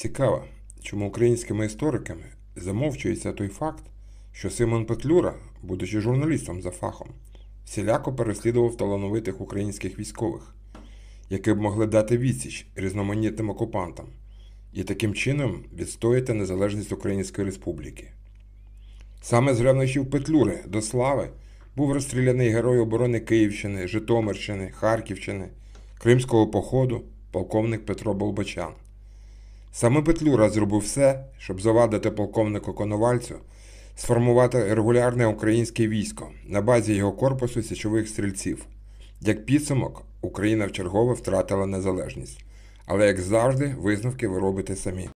Цікаво, чому українськими істориками замовчується той факт, що Симон Петлюра, будучи журналістом за фахом, всіляко переслідував талановитих українських військових, які б могли дати відсіч різноманітним окупантам і таким чином відстояти незалежність Української Республіки. Саме з ревнощів Петлюри до слави був розстріляний герой оборони Київщини, Житомирщини, Харківщини, Кримського походу, полковник Петро Болбочан. Саме Петлюра зробив все, щоб завадити полковнику Коновальцю сформувати регулярне українське військо на базі його корпусу січових стрільців. Як підсумок, Україна вчергове втратила незалежність. Але як завжди, висновки ви робите самі.